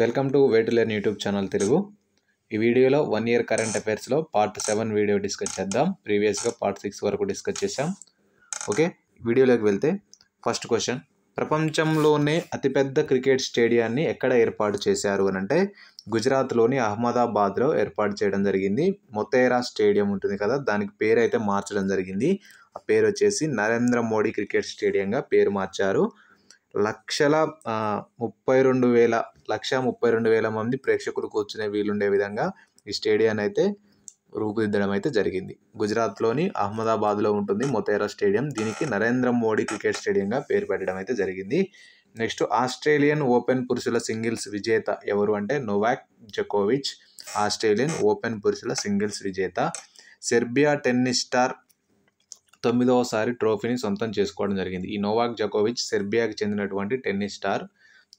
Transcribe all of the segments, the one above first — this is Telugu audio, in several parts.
welcome to wait learn YouTube channel Telugu ఈ వీడియోలో వన్ ఇయర్ కరెంట్ అఫైర్స్లో పార్ట్ సెవెన్ వీడియో డిస్కస్ చేద్దాం ప్రీవియస్గా పార్ట్ సిక్స్ వరకు డిస్కస్ చేసాం ఓకే వీడియోలోకి వెళ్తే ఫస్ట్ క్వశ్చన్ ప్రపంచంలోనే అతిపెద్ద క్రికెట్ స్టేడియాన్ని ఎక్కడ ఏర్పాటు చేశారు అని అంటే గుజరాత్లోని అహ్మదాబాద్లో ఏర్పాటు చేయడం జరిగింది మొతేరా స్టేడియం ఉంటుంది కదా దానికి పేరు అయితే మార్చడం జరిగింది ఆ పేరు వచ్చేసి నరేంద్ర మోడీ క్రికెట్ స్టేడియంగా పేరు మార్చారు లక్షల ముప్పై రెండు వేల లక్ష ముప్పై రెండు వేల మంది ప్రేక్షకులు కూర్చునే వీలుండే విధంగా ఈ స్టేడియాన్ని అయితే రూపుదిద్దడం అయితే జరిగింది గుజరాత్లోని అహ్మదాబాద్లో ఉంటుంది మొతేరా స్టేడియం దీనికి నరేంద్ర మోడీ క్రికెట్ స్టేడియంగా పేరు పెట్టడం అయితే జరిగింది నెక్స్ట్ ఆస్ట్రేలియన్ ఓపెన్ పురుషుల సింగిల్స్ విజేత ఎవరు అంటే నోవాక్ జకోవిచ్ ఆస్ట్రేలియన్ ఓపెన్ పురుషుల సింగిల్స్ విజేత సెర్బియా టెన్నిస్ స్టార్ తొమ్మిదవసారి ట్రోఫీని సొంతం చేసుకోవడం జరిగింది ఈ నోవాక్ జకోవిచ్ సెర్బియాకి చెందినటువంటి టెన్నిస్ స్టార్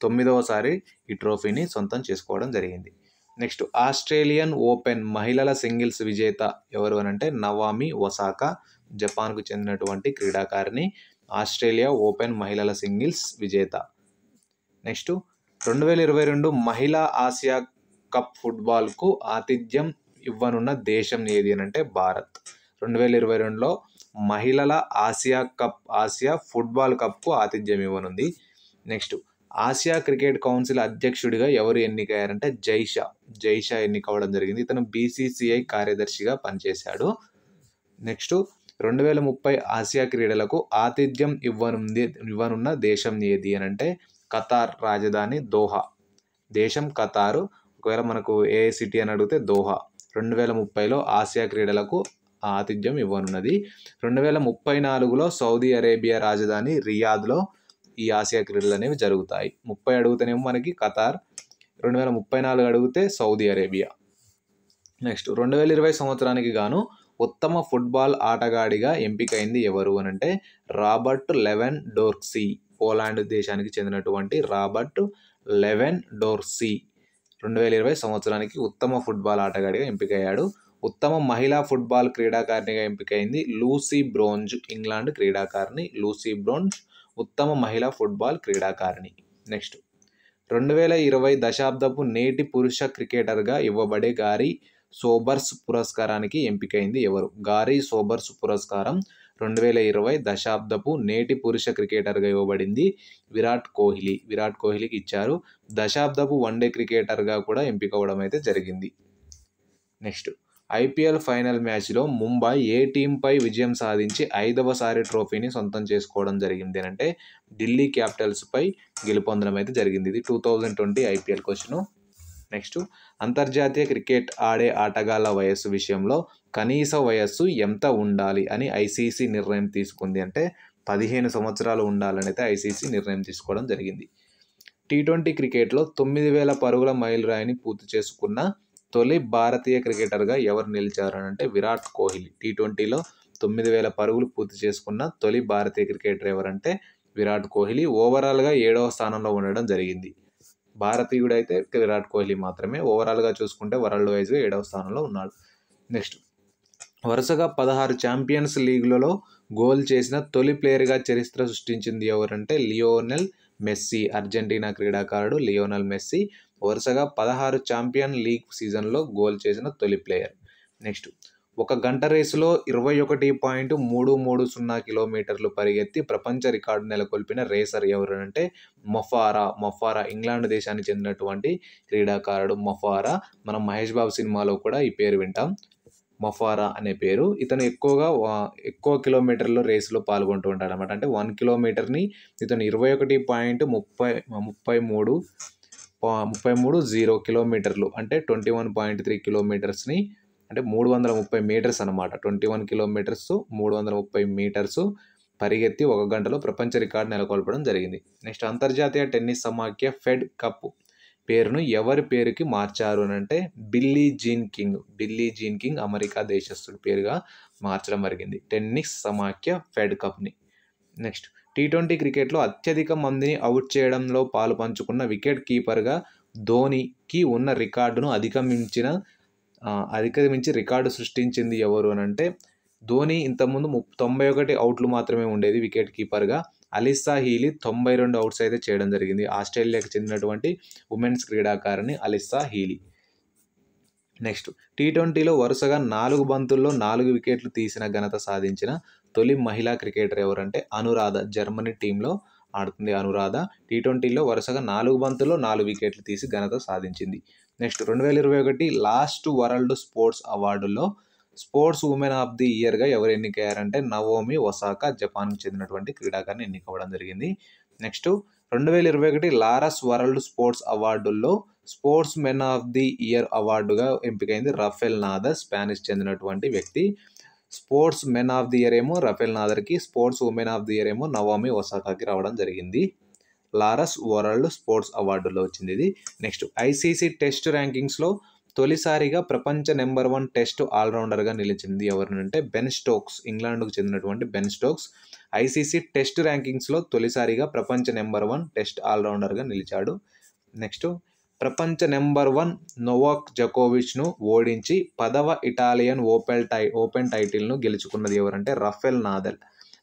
తొమ్మిదవసారి ఈ ట్రోఫీని సొంతం చేసుకోవడం జరిగింది నెక్స్ట్ ఆస్ట్రేలియన్ ఓపెన్ మహిళల సింగిల్స్ విజేత ఎవరు అని అంటే నవామి ఒసాకా జపాన్కు చెందినటువంటి క్రీడాకారిణి ఆస్ట్రేలియా ఓపెన్ మహిళల సింగిల్స్ విజేత నెక్స్ట్ రెండు వేల ఇరవై రెండు మహిళా ఆసియా కప్ ఫుట్బాల్కు ఆతిథ్యం ఇవ్వనున్న దేశం ఏది అని అంటే భారత్ రెండు వేల ఇరవై రెండులో మహిళల ఆసియా కప్ ఆసియా ఫుట్బాల్ కప్కు ఆతిథ్యం ఇవ్వనుంది నెక్స్ట్ ఆసియా క్రికెట్ కౌన్సిల్ అధ్యక్షుడిగా ఎవరు ఎన్నికయ్యారంటే జైషా జైషా ఎన్నికవడం జరిగింది ఇతను బీసీసీఐ కార్యదర్శిగా పనిచేశాడు నెక్స్ట్ రెండు వేల ముప్పై ఆసియా క్రీడలకు ఆతిథ్యం ఇవ్వనుంది ఇవ్వనున్న దేశం ఏది అని అంటే ఖతార్ రాజధాని దోహా దేశం ఖతారు ఒకవేళ మనకు ఏ సిటీ అని అడిగితే దోహా రెండు వేల ముప్పైలో ఆసియా క్రీడలకు ఆతిథ్యం ఇవ్వనున్నది రెండు వేల ముప్పై నాలుగులో సౌదీ అరేబియా రాజధాని రియాద్లో ఈ ఆసియా క్రీడలు అనేవి జరుగుతాయి ముప్పై అడుగుతేనేమో మనకి ఖతార్ రెండు వేల ముప్పై నాలుగు అడిగితే సౌదీ అరేబియా నెక్స్ట్ రెండు వేల ఇరవై సంవత్సరానికి గాను ఉత్తమ ఫుట్బాల్ ఆటగాడిగా ఎంపికైంది ఎవరు అని అంటే రాబర్ట్ లెవెన్ డోర్క్సీ పోలాండ్ దేశానికి చెందినటువంటి రాబర్ట్ లెవెన్ డోర్సీ రెండు వేల ఇరవై సంవత్సరానికి ఉత్తమ ఫుట్బాల్ ఆటగాడిగా ఎంపికయ్యాడు ఉత్తమ మహిళా ఫుట్బాల్ క్రీడాకారిణిగా ఎంపికైంది లూసీ బ్రోంజ్ ఇంగ్లాండ్ క్రీడాకారిణి లూసీ బ్రోంజ్ ఉత్తమ మహిళా ఫుట్బాల్ క్రీడాకారిణి నెక్స్ట్ రెండు వేల ఇరవై దశాబ్దపు నేటి పురుష క్రికెటర్గా ఇవ్వబడే గారి సోబర్స్ పురస్కారానికి ఎంపికైంది ఎవరు గారి సోబర్స్ పురస్కారం రెండు వేల ఇరవై దశాబ్దపు నేటి పురుష క్రికెటర్గా ఇవ్వబడింది విరాట్ కోహ్లీ విరాట్ కోహ్లీకి ఇచ్చారు దశాబ్దపు వన్డే క్రికెటర్గా కూడా ఎంపికవడం అయితే జరిగింది నెక్స్ట్ ఐపీఎల్ ఫైనల్ మ్యాచ్లో ముంబై ఏ టీంపై విజయం సాధించి ఐదవసారి ట్రోఫీని సొంతం చేసుకోవడం జరిగింది అంటే ఢిల్లీ క్యాపిటల్స్పై గెలుపొందడం అయితే జరిగింది ఇది two thousand twenty IPL question next అంతర్జాతీయ క్రికెట్ ఆడే ఆటగాళ్ల వయస్సు విషయంలో కనీస వయస్సు ఎంత ఉండాలి అని ఐసీసీ నిర్ణయం తీసుకుంది అంటే పదిహేను సంవత్సరాలు ఉండాలని అయితే ఐసీసీ నిర్ణయం తీసుకోవడం జరిగింది టీ ట్వంటీ క్రికెట్లో తొమ్మిది వేల పరుగుల మైలురాయిని పూర్తి చేసుకున్న తొలి భారతీయ క్రికెటర్గా ఎవరు నిలిచారు అంటే విరాట్ కోహ్లీ టీ ట్వంటీలో తొమ్మిది వేల పరుగులు పూర్తి చేసుకున్న తొలి భారతీయ క్రికెటర్ ఎవరంటే విరాట్ కోహ్లీ ఓవరాల్గా ఏడవ స్థానంలో ఉండడం జరిగింది భారతీయుడైతే విరాట్ కోహ్లీ మాత్రమే ఓవరాల్గా చూసుకుంటే వరల్డ్ వైజ్గా ఏడవ స్థానంలో ఉన్నాడు నెక్స్ట్ వరుసగా పదహారు ఛాంపియన్స్ లీగ్లలో గోల్ చేసిన తొలి ప్లేయర్గా చరిత్ర సృష్టించింది ఎవరంటే లియోనెల్ మెస్సీ అర్జెంటీనా క్రీడాకారుడు లియోనల్ మెస్సీ వరుసగా పదహారు ఛాంపియన్ లీగ్ సీజన్లో గోల్ చేసిన తొలి ప్లేయర్ నెక్స్ట్ ఒక గంట రేసులో ఇరవై ఒకటి పాయింట్ మూడు మూడు సున్నా కిలోమీటర్లు పరిగెత్తి ప్రపంచ రికార్డు నెలకొల్పిన రేసర్ ఎవరంటే మఫారా మఫారా ఇంగ్లాండ్ దేశానికి చెందినటువంటి క్రీడాకారుడు మఫారా మనం మహేష్ బాబు సినిమాలో కూడా ఈ పేరు వింటాం మఫారా అనే పేరు ఇతను ఎక్కువగా ఎక్కువ కిలోమీటర్లో రేసులో పాల్గొంటూ ఉంటాడు అనమాట అంటే వన్ కిలోమీటర్ని ఇతను ఇరవై ఒకటి పాయింట్ ముప్పై ముప్పై మూడు ముప్పై మూడు జీరో కిలోమీటర్లు అంటే ట్వంటీ వన్ పాయింట్ త్రీ కిలోమీటర్స్ని అంటే మూడు వందల ముప్పై మీటర్స్ అనమాట ట్వంటీ వన్ కిలోమీటర్స్ మూడు వందల ముప్పై మీటర్స్ పరిగెత్తి ఒక గంటలో ప్రపంచ రికార్డు నెలకొల్పడం జరిగింది నెక్స్ట్ అంతర్జాతీయ టెన్నిస్ సమాఖ్య ఫెడ్ కప్ పేరును ఎవరి పేరుకి మార్చారు అని అంటే Billie Jean King Billie Jean King America దేశస్థుడి పేరుగా మార్చడం జరిగింది టెన్నిస్ సమాఖ్య ఫెడ్ కప్ని నెక్స్ట్ టీ ట్వంటీ క్రికెట్లో అత్యధిక మందిని అవుట్ చేయడంలో పాలు పంచుకున్న వికెట్ కీపర్గా ధోనికి ఉన్న రికార్డును అధిగమించిన అధిగమించి రికార్డు సృష్టించింది ఎవరు అని అంటే ధోని ఇంతకుముందు ము తొంభై ఒకటి అవుట్లు మాత్రమే ఉండేది వికెట్ కీపర్గా అలిస్సా హీలీ తొంభై రెండు అవుట్స్ అయితే చేయడం జరిగింది ఆస్ట్రేలియాకి చెందినటువంటి ఉమెన్స్ క్రీడాకారిణి అలిస్సా హీలీ నెక్స్ట్ టీ ట్వంటీలో వరుసగా నాలుగు బంతుల్లో నాలుగు వికెట్లు తీసిన ఘనత సాధించిన తొలి మహిళా క్రికెటర్ ఎవరంటే అనురాధ జర్మనీ టీంలో ఆడుతుంది అనురాధ టీ ట్వంటీలో వరుసగా నాలుగు బంతుల్లో నాలుగు వికెట్లు తీసి ఘనత సాధించింది నెక్స్ట్ రెండు వేల ఇరవై ఒకటి లాస్ట్ వరల్డ్ స్పోర్ట్స్ అవార్డులో స్పోర్ట్స్ ఉమెన్ ఆఫ్ ది ఇయర్గా ఎవరు ఎన్నికయ్యారంటే నవోమి ఒసాకా జపాన్కి చెందినటువంటి క్రీడాకారిని ఎన్నికవ్వడం జరిగింది నెక్స్ట్ రెండు వేల ఇరవై ఒకటి లారస్ వరల్డ్ స్పోర్ట్స్ అవార్డుల్లో sports men of the year అవార్డుగా ఎంపికైంది రఫెల్ నాదర్ స్పానిష్ చెందినటువంటి వ్యక్తి sports men of the year ఏమో రఫెల్ నాదర్కి sports women of the year ఏమో నవామి ఒసాకాకి రావడం జరిగింది లారస్ వరల్డ్ స్పోర్ట్స్ అవార్డులో వచ్చింది ఇది నెక్స్ట్ ఐసీసీ టెస్ట్ ర్యాంకింగ్స్లో తొలిసారిగా ప్రపంచ నెంబర్ వన్ టెస్ట్ ఆల్రౌండర్గా నిలిచింది ఎవరినంటే బెన్ స్టోక్స్ ఇంగ్లాండ్కు చెందినటువంటి బెన్ స్టోక్స్ ఐసీసీ టెస్ట్ ర్యాంకింగ్స్లో తొలిసారిగా ప్రపంచ నెంబర్ వన్ టెస్ట్ ఆల్రౌండర్గా నిలిచాడు నెక్స్ట్ ప్రపంచ నెంబర్ వన్ నోవాక్ జకోవిచ్ను ఓడించి పదవ ఇటాలియన్ ఓపెల్ టై ఓపెన్ టైటిల్ను గెలుచుకున్నది ఎవరంటే రఫెల్ నాదెల్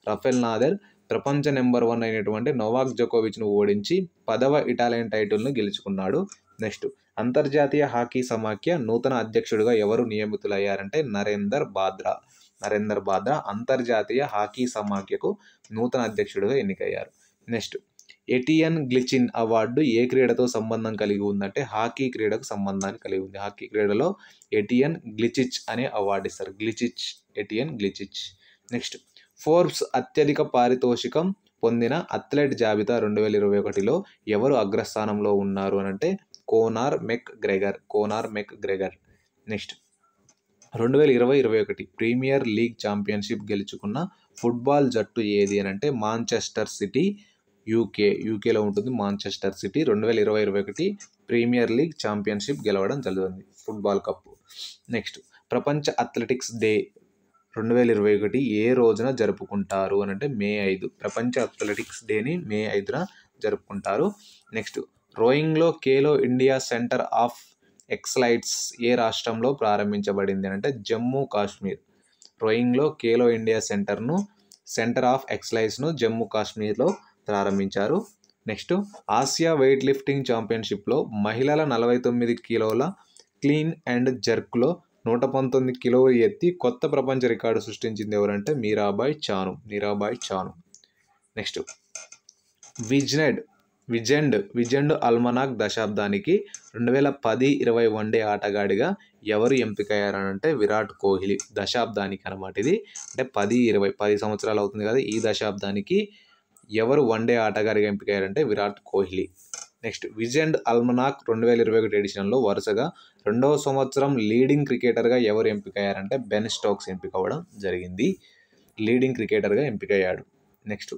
రఫెల్ నాదెల్ ప్రపంచ నెంబర్ వన్ అయినటువంటి నోవాక్ జకోవిచ్ను ఓడించి పదవ ఇటాలియన్ టైటిల్ను గెలుచుకున్నాడు నెక్స్ట్ అంతర్జాతీయ హాకీ సమాఖ్య నూతన అధ్యక్షుడిగా ఎవరు నియమితులయ్యారంటే నరేందర్ బాద్రా నరేందర్ బాద్రా అంతర్జాతీయ హాకీ సమాఖ్యకు నూతన అధ్యక్షుడిగా ఎన్నికయ్యారు నెక్స్ట్ ఎటియన్ గ్లిచిన్ అవార్డు ఏ క్రీడతో సంబంధం కలిగి ఉందంటే హాకీ క్రీడకు సంబంధాన్ని కలిగి ఉంది హాకీ క్రీడలో ఎటియన్ గ్లిచిచ్ అనే అవార్డు ఇస్తారు Glichitch Etienne Glichitch next Forbes అత్యధిక పారితోషికం పొందిన అథ్లెట్ జాబితా రెండు వేల ఇరవై ఒకటిలో ఎవరు అగ్రస్థానంలో ఉన్నారు అని అంటే Conor McGregor Conor McGregor next రెండు వేల ఇరవై ఇరవై ఒకటి ప్రీమియర్ లీగ్ ఛాంపియన్షిప్ గెలుచుకున్న ఫుట్బాల్ జట్టు ఏది అని అంటే మాంచెస్టర్ సిటీ యూకే యూకేలో ఉంటుంది మాంచెస్టర్ సిటీ రెండు వేల ఇరవై ఇరవై ఒకటి ప్రీమియర్ లీగ్ ఛాంపియన్షిప్ గెలవడం జరుగుతుంది ఫుట్బాల్ కప్పు నెక్స్ట్ ప్రపంచ అథ్లెటిక్స్ డే రెండు వేల ఇరవై ఒకటి ఏ రోజున జరుపుకుంటారు అని అంటే మే ఐదు ప్రపంచ అథ్లెటిక్స్ డేని మే ఐదున జరుపుకుంటారు నెక్స్ట్ రోయింగ్లో Khelo India centre of excellence ఏ రాష్ట్రంలో ప్రారంభించబడింది అంటే జమ్మూ కాశ్మీర్ రోయింగ్లో కేలో ఇండియా సెంటర్ను సెంటర్ ఆఫ్ ఎక్సలైజ్ను జమ్మూ కాశ్మీర్లో ప్రారంభించారు నెక్స్ట్ ఆసియా వెయిట్ లిఫ్టింగ్ ఛాంపియన్షిప్లో మహిళల నలభై తొమ్మిది కిలోల క్లీన్ అండ్ జర్క్లో నూట పంతొమ్మిది కిలోలు ఎత్తి కొత్త ప్రపంచ రికార్డు సృష్టించింది ఎవరంటే మీరాబాయ్ చాను మీరాబాయ్ చాను నెక్స్ట్ విజ్నెడ్ విజెండ్ విజెండ్ అల్మనాక్ దశాబ్దానికి రెండు వేల పది ఇరవై వన్డే ఆటగాడిగా ఎవరు ఎంపికయ్యారనంటే విరాట్ కోహ్లీ దశాబ్దానికి అనమాట ఇది అంటే పది ఇరవై పది సంవత్సరాలు అవుతుంది కదా ఈ దశాబ్దానికి ఎవరు వన్డే ఆటగారిగా ఎంపికయ్యారంటే విరాట్ కోహ్లీ నెక్స్ట్ విజెండ్ అల్మనాక్ రెండు వేల ఇరవై ఒకటి ఎడిషన్లో వరుసగా రెండవ సంవత్సరం లీడింగ్ క్రికెటర్గా ఎవరు ఎంపికయ్యారంటే బెన్ స్టోక్స్ ఎంపిక అవ్వడం జరిగింది లీడింగ్ క్రికెటర్గా ఎంపికయ్యాడు నెక్స్ట్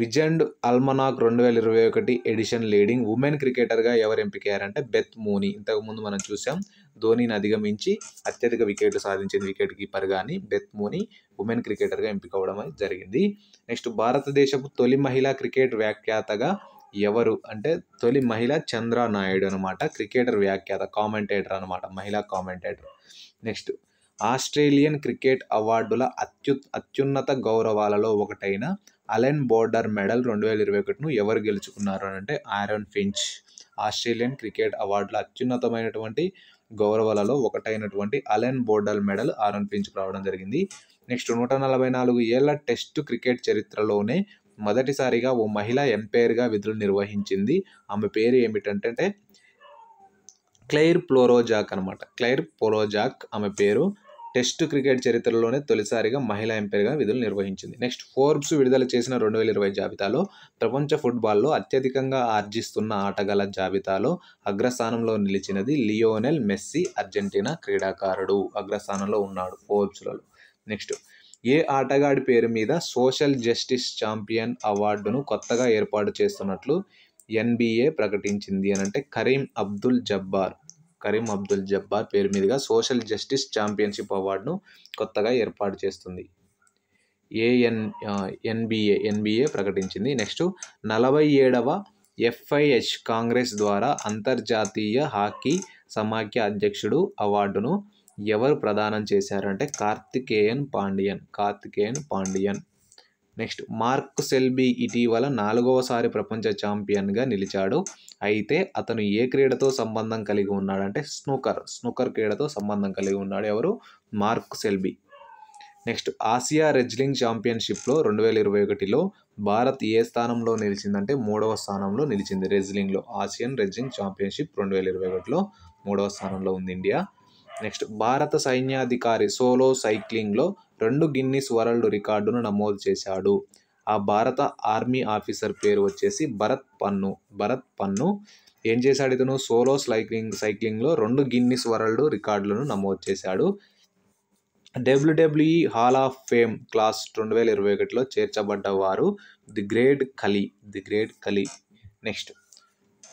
విజండ్ అల్మనాక్ రెండు వేల ఇరవై ఒకటి ఎడిషన్ లీడింగ్ ఉమెన్ క్రికెటర్గా ఎవరు ఎంపికయ్యారంటే బెత్ మూని ఇంతకుముందు మనం చూసాం ధోనీని అధిగమించి అత్యధిక వికెట్లు సాధించిన వికెట్ కీపర్ కానీ బెత్ మోనీ ఉమెన్ క్రికెటర్గా ఎంపిక అవడం జరిగింది నెక్స్ట్ భారతదేశపు తొలి మహిళా క్రికెట్ వ్యాఖ్యాతగా ఎవరు అంటే తొలి మహిళ చంద్ర నాయుడు అనమాట క్రికెటర్ వ్యాఖ్యాత కామెంటేటర్ అనమాట మహిళా కామెంటేటర్ నెక్స్ట్ ఆస్ట్రేలియన్ క్రికెట్ అవార్డుల అత్యు అత్యున్నత గౌరవాలలో ఒకటైన అలెన్ బోర్డర్ మెడల్ రెండు వేల ఇరవై ఒకటిను ఎవరు గెలుచుకున్నారు అని అంటే ఆరన్ ఫించ్ ఆస్ట్రేలియన్ క్రికెట్ అవార్డుల అత్యున్నతమైనటువంటి గౌరవాలలో ఒకటైనటువంటి Allan Border medal Aaron Finch రావడం జరిగింది నెక్స్ట్ నూట నలభై నాలుగు ఏళ్ల టెస్ట్ క్రికెట్ చరిత్రలోనే మొదటిసారిగా ఓ మహిళ ఎంపైర్గా విధులు నిర్వహించింది ఆమె పేరు ఏమిటంటే క్లెయిర్ ప్లోరోజాక్ అనమాట క్లెయిర్ ప్లోరోజాక్ ఆమె పేరు టెస్ట్ క్రికెట్ చరిత్రలోనే తొలిసారిగా మహిళా ఎంపైర్గా విధులు నిర్వహించింది నెక్స్ట్ ఫోర్బ్స్ విడుదల చేసిన రెండు వేల ఇరవై జాబితాలో ప్రపంచ ఫుట్బాల్లో అత్యధికంగా ఆర్జిస్తున్న ఆటగాళ్ల జాబితాలో అగ్రస్థానంలో నిలిచినది లియోనెల్ మెస్సీ అర్జెంటీనా క్రీడాకారుడు అగ్రస్థానంలో ఉన్నాడు ఫోర్బ్స్లలో నెక్స్ట్ ఏ ఆటగాడి పేరు మీద సోషల్ జస్టిస్ ఛాంపియన్ అవార్డును కొత్తగా ఏర్పాటు చేస్తున్నట్లు ఎన్బీఏ ప్రకటించింది అని అంటే కరీం అబ్దుల్ జబ్బార్ కరీం అబ్దుల్ జబ్బార్ పేరు మీదుగా సోషల్ జస్టిస్ ఛాంపియన్షిప్ అవార్డును కొత్తగా ఏర్పాటు చేస్తుంది ఏఎన్ ఎన్బిఏ ఎన్బిఏ ప్రకటించింది నెక్స్ట్ నలభై ఏడవ ఎఫ్ఐహెచ్ కాంగ్రెస్ ద్వారా అంతర్జాతీయ హాకీ సమాఖ్య అధ్యక్షుడు అవార్డును ఎవరు ప్రదానం చేశారంటే Karthikeyan Pandian Karthikeyan Pandian next Mark Selby ఇటీవల నాలుగవసారి ప్రపంచ ఛాంపియన్గా నిలిచాడు అయితే అతను ఏ క్రీడతో సంబంధం కలిగి ఉన్నాడంటే స్నూకర్ స్నూకర్ క్రీడతో సంబంధం కలిగి ఉన్నాడు ఎవరు Mark Selby next Asia wrestling ఛాంపియన్షిప్లో రెండు వేల ఇరవై ఒకటిలో భారత్ ఏ స్థానంలో నిలిచిందంటే మూడవ స్థానంలో నిలిచింది రెజ్లింగ్లో ఆసియన్ రెజ్లింగ్ ఛాంపియన్షిప్ రెండు వేల ఇరవై ఒకటిలో మూడవ స్థానంలో ఉంది ఇండియా నెక్స్ట్ భారత సైన్యాధికారి సోలో సైక్లింగ్లో రెండు గిన్నిస్ వరల్డ్ రికార్డును నమోదు చేశాడు ఆ భారత ఆర్మీ ఆఫీసర్ పేరు వచ్చేసి భరత్ పన్ను భరత్ పన్ను ఏం చేశాడు ఇతను సోలో సైక్లింగ్ సైక్లింగ్లో రెండు గిన్నిస్ వరల్డ్ రికార్డులను నమోదు చేశాడు WWE hall of fame class రెండు వేల ఇరవై ఒకటిలో చేర్చబడ్డవారు the great Khali the great Khali next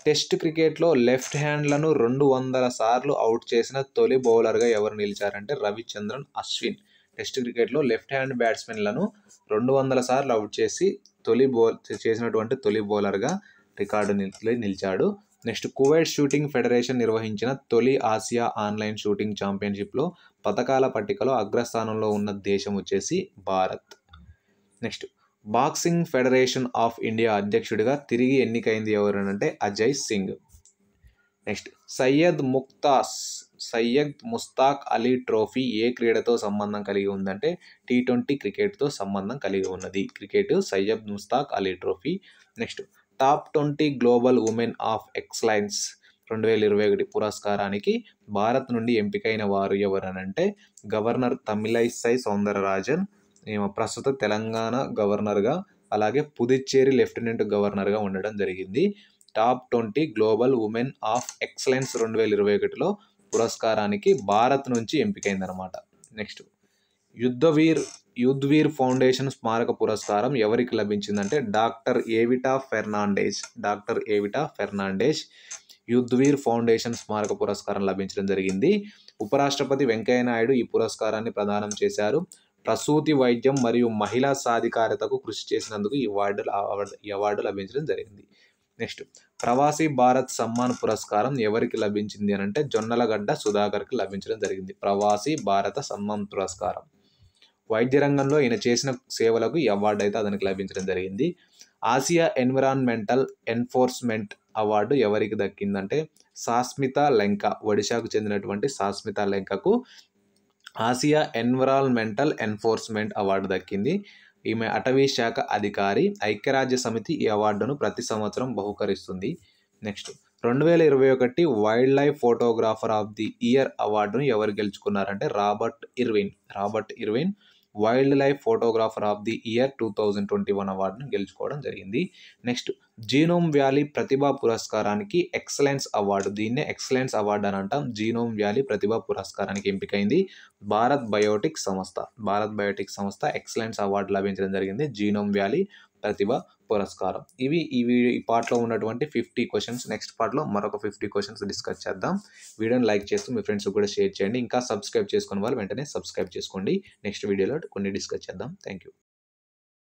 test క్రికెట్లో లెఫ్ట్ హ్యాండ్లను రెండు వందల సార్లు అవుట్ చేసిన తొలి బౌలర్గా ఎవరు నిలిచారంటే రవిచంద్రన్ అశ్విన్ టెస్ట్ క్రికెట్లో లెఫ్ట్ హ్యాండ్ బ్యాట్స్మెన్లను రెండు వందల సార్లు అవుట్ చేసి తొలి బౌల్ చేసినటువంటి తొలి బౌలర్గా రికార్డు నిలిచాడు నెక్స్ట్ కువైట్ షూటింగ్ ఫెడరేషన్ నిర్వహించిన తొలి ఆసియా ఆన్లైన్ షూటింగ్ ఛాంపియన్షిప్లో పథకాల పట్టికలో అగ్రస్థానంలో ఉన్న దేశం వచ్చేసి Bharat next boxing federation of India అధ్యక్షుడిగా తిరిగి ఎన్నికైంది ఎవరనంటే అజయ్ సింగ్ నెక్స్ట్ సయ్యద్ ముక్తాస్ సయ్యద్ ముస్తాక్ అలీ ట్రోఫీ ఏ క్రీడతో సంబంధం కలిగి ఉందంటే టీ ట్వంటీ క్రికెట్తో సంబంధం కలిగి ఉన్నది cricket Syed Mushtaq Ali trophy next top twenty global women of excellence రెండు వేల ఇరవై ఒకటి పురస్కారానికి భారత్ నుండి ఎంపికైన వారు ఎవరనంటే గవర్నర్ తమిళైసై సౌందరరాజన్ ప్రస్తుత తెలంగాణ గవర్నర్గా అలాగే పుదుచ్చేరి లెఫ్టినెంట్ గవర్నర్గా ఉండడం జరిగింది top twenty global women of excellence రెండు వేల ఇరవై ఒకటిలో పురస్కారానికి భారత్ నుంచి ఎంపికైందనమాట నెక్స్ట్ యుద్ధవీర్ యుద్వీర్ ఫౌండేషన్ స్మారక పురస్కారం ఎవరికి లభించిందంటే doctor Evita Fernandez doctor Evita Fernandez Yudhveer foundation స్మారక పురస్కారం లభించడం జరిగింది ఉపరాష్ట్రపతి వెంకయ్య నాయుడు ఈ పురస్కారాన్ని ప్రదానం చేశారు ప్రసూతి వైద్యం మరియు మహిళా సాధికారతకు కృషి చేసినందుకు ఈ అవార్డు ఈ అవార్డు లభించడం జరిగింది నెక్స్ట్ ప్రవాసీ భారత్ సమ్మాన్ పురస్కారం ఎవరికి లభించింది అని అంటే జొన్నలగడ్డ సుధాకర్కి లభించడం జరిగింది ప్రవాసీ భారత సమ్మాన్ పురస్కారం వైద్య రంగంలో ఈయన చేసిన సేవలకు ఈ అవార్డు అయితే అతనికి లభించడం జరిగింది ఆసియా ఎన్విరాన్మెంటల్ ఎన్ఫోర్స్మెంట్ అవార్డు ఎవరికి దక్కిందంటే సాస్మిత లెంక ఒడిశాకు చెందినటువంటి సాస్మిత లెంకకు ఆసియా ఎన్విరాన్మెంటల్ ఎన్ఫోర్స్మెంట్ అవార్డు దక్కింది ఈమె అటవీ శాఖ అధికారి ఐక్యరాజ్య సమితి ఈ అవార్డును ప్రతి సంవత్సరం బహుకరిస్తుంది నెక్స్ట్ రెండు వేల ఇరవై ఒకటి wildlife photographer of the year అవార్డును ఎవరు గెలుచుకున్నారంటే Robert Irwin Robert Irwin wildlife photographer of the year two thousand twenty one అవార్డును గెలుచుకోవడం జరిగింది నెక్స్ట్ జీనోమ్ వ్యాలీ ప్రతిభా పురస్కారానికి ఎక్సలెన్స్ అవార్డు దీన్నే ఎక్సలెన్స్ అవార్డు అని అంటాం జీనోమ్ వ్యాలీ ప్రతిభా పురస్కారానికి ఎంపికైంది భారత్ బయోటిక్ సంస్థ భారత్ బయోటిక్ సంస్థ ఎక్సలెన్స్ అవార్డు లభించడం జరిగింది జీనోమ్ వ్యాలీ ప్రతిభ పురస్కారం ఇవి ఈ వీడియో ఈ పార్ట్లో ఉన్నటువంటి ఫిఫ్టీ క్వశ్చన్స్ నెక్స్ట్ పార్ట్లో మరొక ఫిఫ్టీ క్వశ్చన్స్ డిస్కస్ చేద్దాం వీడియోని లైక్ చేస్తూ మీ ఫ్రెండ్స్కి కూడా షేర్ చేయండి ఇంకా సబ్స్క్రైబ్ చేసుకున్న వాళ్ళు వెంటనే సబ్స్క్రైబ్ చేసుకోండి నెక్స్ట్ వీడియోలో కొన్ని డిస్కస్ చేద్దాం థ్యాంక్ యూ